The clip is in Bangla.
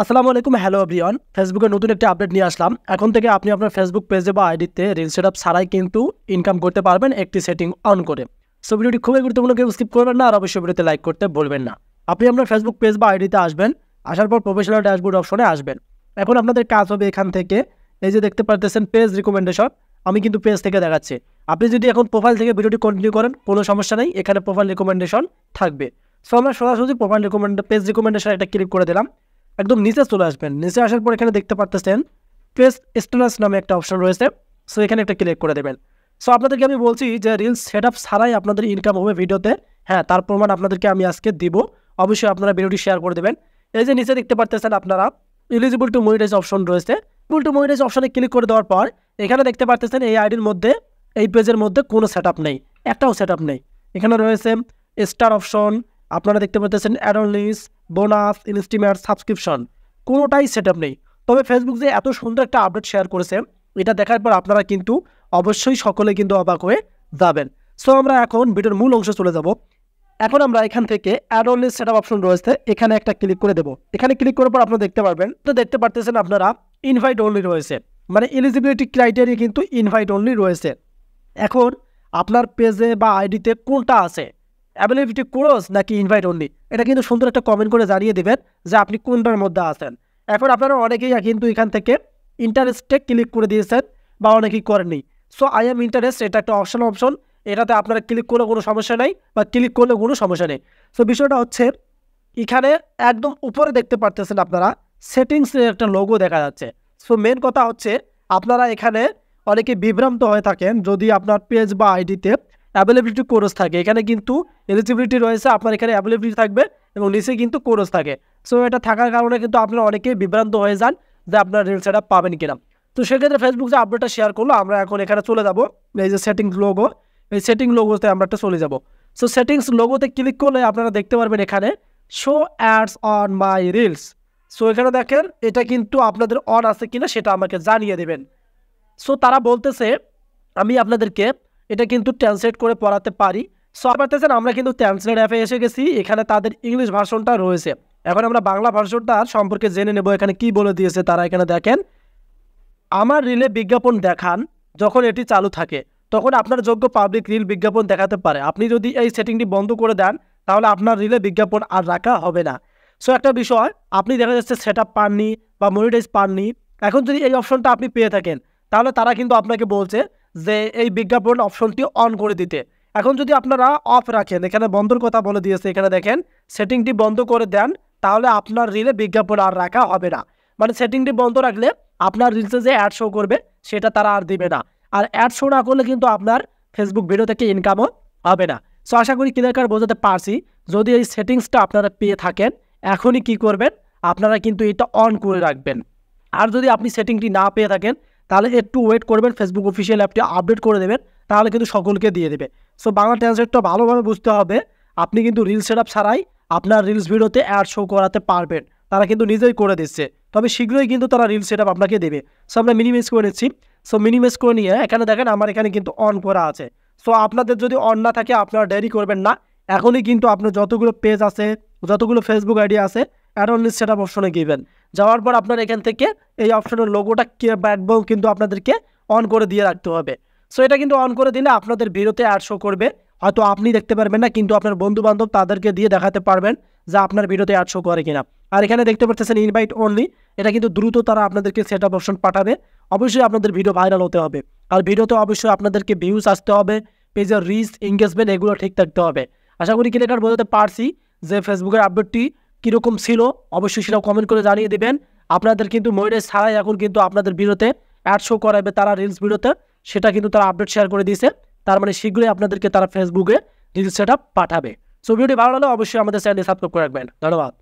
আসসালামু আলাইকুম হ্যালো এভরিওয়ান ফেসবুকে নতুন একটি আপডেট নিয়ে আসলাম এখন থেকে আপনি আপনার ফেসবুক পেজে বা আইডিতে রিল সেট আপ ছাড়াই কিন্তু ইনকাম করতে পারবেন একটি সেটিং অন করে সো ভিডিওটি খুবই গুরুত্বপূর্ণ কেউ স্কিপ করবেন না আর অবশ্যই ভিডিওতে লাইক করতে বলবেন না আপনি আপনার ফেসবুক পেজ বা আইডিতে আসবেন আসার পর প্রফেশনাল ড্যাশবোর্ড অপশনে আসবেন এখন আপনাদের কাজ হবে এখান থেকে এই যে দেখতে পারতেছেন পেজ রিকমেন্ডেশন আমি কিন্তু পেজ থেকে দেখাচ্ছি আপনি যদি এখন প্রোফাইল থেকে ভিডিওটি কন্টিনিউ করেন কোনো সমস্যা নেই এখানে প্রোফাইল রেকমেন্ডেশন থাকবে সো আমরা সরাসরি প্রোফাইল রেকমেন্ড পেজ রেকমেন্ডেশন একটা ক্লিক করে দিলাম একদম নিচে চলে আসবেন নিচে আসার পর এখানে দেখতে পারতেছেন পেস স্টেটাস নামে একটা অপশন রয়েছে সো এখানে একটা ক্লিক করে দেবেন সো আপনাদেরকে আমি বলছি যে রিলস সেট আপ ছাড়াই আপনাদের ইনকাম হবে ভিডিওতে হ্যাঁ তার প্রমাণ আপনাদেরকে আমি আজকে দিব অবশ্যই আপনারা ভিডিওটি শেয়ার করে দেবেন এই যে নিচে দেখতে পারতেছেন আপনারা এলিজিবল টু মনিটাইজ অপশন রয়েছে ইলিজিবল টু মনিটাইজ অপশনে ক্লিক করে দেওয়ার পর এখানে দেখতে পারতেছেন এই আইডির মধ্যে এই পেজের মধ্যে কোনো সেট নেই একটাও সেট নেই এখানে রয়েছে স্টার অপশন আপনারা দেখতে পাচ্ছেন অ্যাডন বোনাস ইনস্টিমেট সাবস্ক্রিপশন কোনোটাই সেট আপ নেই তবে ফেসবুক যে এত সুন্দর একটা আপডেট শেয়ার করেছে এটা দেখার পর আপনারা কিন্তু অবশ্যই সকলে কিন্তু অবাক হয়ে যাবেন সো আমরা এখন ভিডিওর মূল অংশে চলে যাব এখন আমরা এখান থেকে ad only set up option রয়েছে এখানে একটা ক্লিক করে দেব এখানে ক্লিক করার পর আপনারা দেখতে পারবেন তো দেখতে পারতেছেন আপনারা ইনভাইট অনলি রয়েছে মানে এলিজিবিলিটি ক্রাইটেরিয়া কিন্তু ইনভাইট অনলি রয়েছে এখন আপনার পেজে বা আইডিতে কোনটা আছে অ্যাভেলেবিলিটি ক্রস নাকি ইনভাইট অনলি এটা কিন্তু সুন্দর একটা কমেন্ট করে জানিয়ে দেবেন যে আপনি কোনটার মধ্যে আছেন এখন আপনারা অনেকেই কিন্তু এখান থেকে ইন্টারেস্টে ক্লিক করে দিয়েছেন বা অনেকেই করেনি সো আই এম ইন্টারেস্ট এটা একটা অপশন অপশন এটাতে আপনারা ক্লিক করলে কোনো সমস্যা নেই বা ক্লিক করলে কোনো সমস্যা নেই সো বিষয়টা হচ্ছে এখানে একদম উপরে দেখতে পারতেছেন আপনারা সেটিংসের একটা লোগো দেখা যাচ্ছে সো মেন কথা হচ্ছে আপনারা এখানে অনেকে বিভ্রান্ত হয়ে থাকেন যদি আপনার পেজ বা আইডিতে অ্যাভেলেবিলিটি কোর্স থাকে এখানে কিন্তু এলিজিবিলিটি রয়েছে আপনার এখানে অ্যাভেলেবিলিটি থাকবে এবং নিচে কিন্তু কোর্স থাকে সো এটা থাকার কারণে কিন্তু আপনারা অনেকেই বিভ্রান্ত হয়ে যান যে আপনার রিল সেট পাবেন কিনা তো সেক্ষেত্রে ফেসবুক যে আপডেটটা শেয়ার করলো আমরা এখন এখানে চলে যাবো এই যে সেটিংস লোগো এই সেটিং লোগোতে আমরা একটা চলে যাব সো সেটিংস লোগোতে ক্লিক করলে আপনারা দেখতে পারবেন এখানে show ads on my reels so এখানে দেখেন এটা কিন্তু আপনাদের অন আছে কিনা সেটা আমাকে জানিয়ে দেবেন সো তারা বলতেছে আমি আপনাদেরকে এটা কিন্তু ট্রান্সলেট করে পড়াতে পারি সো পারতেছেন আমরা কিন্তু ট্রান্সলেট অ্যাপে এসে গেছি এখানে তাদের ইংলিশ ভার্সনটা রয়েছে এখন আমরা বাংলা ভার্সনটা সম্পর্কে জেনে নেব এখানে কি বলে দিয়েছে তারা এখানে দেখেন আমার রিলে বিজ্ঞাপন দেখান যখন এটি চালু থাকে তখন আপনার যোগ্য পাবলিক রিল বিজ্ঞাপন দেখাতে পারে আপনি যদি এই সেটিংটি বন্ধ করে দেন তাহলে আপনার রিলে বিজ্ঞাপন আর রাখা হবে না সো একটা বিষয় আপনি দেখা যাচ্ছে সেট আপ পাননি বা মনিটাইজ পাননি এখন যদি এই অপশনটা আপনি পেয়ে থাকেন তাহলে তারা কিন্তু আপনাকে বলছে যে এই বিজ্ঞাপন অপশনটি অন করে দিতে এখন যদি আপনারা অফ রাখেন এখানে বন্ধর কথা বলে দিয়েছে এখানে দেখেন সেটিংটি বন্ধ করে দেন তাহলে আপনার রিলে বিজ্ঞাপন আর রাখা হবে না মানে সেটিংটি বন্ধ রাখলে আপনার রিলসে যে অ্যাড শো করবে সেটা তারা আর দিবে না আর অ্যাড শো না করলে কিন্তু আপনার ফেসবুক ভিডিও থেকে ইনকামও হবে না সো আশা করি ক্লিয়ার বোঝাতে পারছি যদি এই সেটিংসটা আপনারা পেয়ে থাকেন এখনই কি করবেন আপনারা কিন্তু এটা অন করে রাখবেন আর যদি আপনি সেটিংটি না পেয়ে থাকেন তাহলে একটু ওয়েট করবেন ফেসবুক অফিসিয়াল অ্যাপটি আপডেট করে দেবেন তাহলে কিন্তু সকলকে দিয়ে দেবে সো বাংলা ট্রান্সলেটটা ভালোভাবে বুঝতে হবে আপনি কিন্তু রিলস সেট ছাড়াই আপনার রিলস ভিডিওতে অ্যাড শো করাতে পারবেন তারা কিন্তু নিজেই করে দিচ্ছে তবে শীঘ্রই কিন্তু তারা রিলস সেট আপনাকে দেবে সো আমরা মিনিমাইজ করে নিচ্ছি সো মিনিমাইজ করে নিয়ে এখানে দেখেন আমার এখানে কিন্তু অন করা আছে সো আপনাদের যদি অন না থাকে আপনারা ডেরি করবেন না এখনই কিন্তু আপনার যতগুলো পেজ আছে যতগুলো ফেসবুক আইডি আছে অ্যাড অনলি সেট আপ অপশনে গিবেন যাওয়ার পর আপনার এখান থেকে এই অপশনের লোগোটা ব্যাকবো কিন্তু আপনাদেরকে অন করে দিয়ে রাখতে হবে সো এটা কিন্তু অন করে দিলে আপনাদের ভিডিওতে অ্যাড শো করবে হয়তো আপনি দেখতে পারবেন না কিন্তু আপনার বন্ধু বান্ধব তাদেরকে দিয়ে দেখাতে পারবেন যে আপনার ভিডিওতে অ্যাড শো করে কিনা আর এখানে দেখতে পাচ্ছেন ইনভাইট অনলি এটা কিন্তু দ্রুত তারা আপনাদেরকে সেট আপ অপশন পাঠাবে অবশ্যই আপনাদের ভিডিও ভাইরাল হতে হবে আর ভিডিওতে অবশ্যই আপনাদেরকে ভিউজ আসতে হবে পেজের রিচ এঙ্গেজমেন্ট এগুলো ঠিক থাকতে হবে আশা করি কিনা এটা বলতে পারছি যে ফেসবুকের আপডেটটি কীরকম ছিল অবশ্যই সেটা কমেন্ট করে জানিয়ে দেবেন আপনাদের কিন্তু ময়ূরের ছাড়াই এখন কিন্তু আপনাদের ভিডিওতে অ্যাড শো করাবে তারা রিলস ভিডিওতে সেটা কিন্তু তারা আপডেট শেয়ার করে দিয়েছে তার মানে শীঘ্রই আপনাদেরকে তারা ফেসবুকে রিলস সেটা পাঠাবে সো ভিডিওটি ভালো লাগলে অবশ্যই আমাদের চ্যানেল সাবস্ক্রাইব করে রাখবেন ধন্যবাদ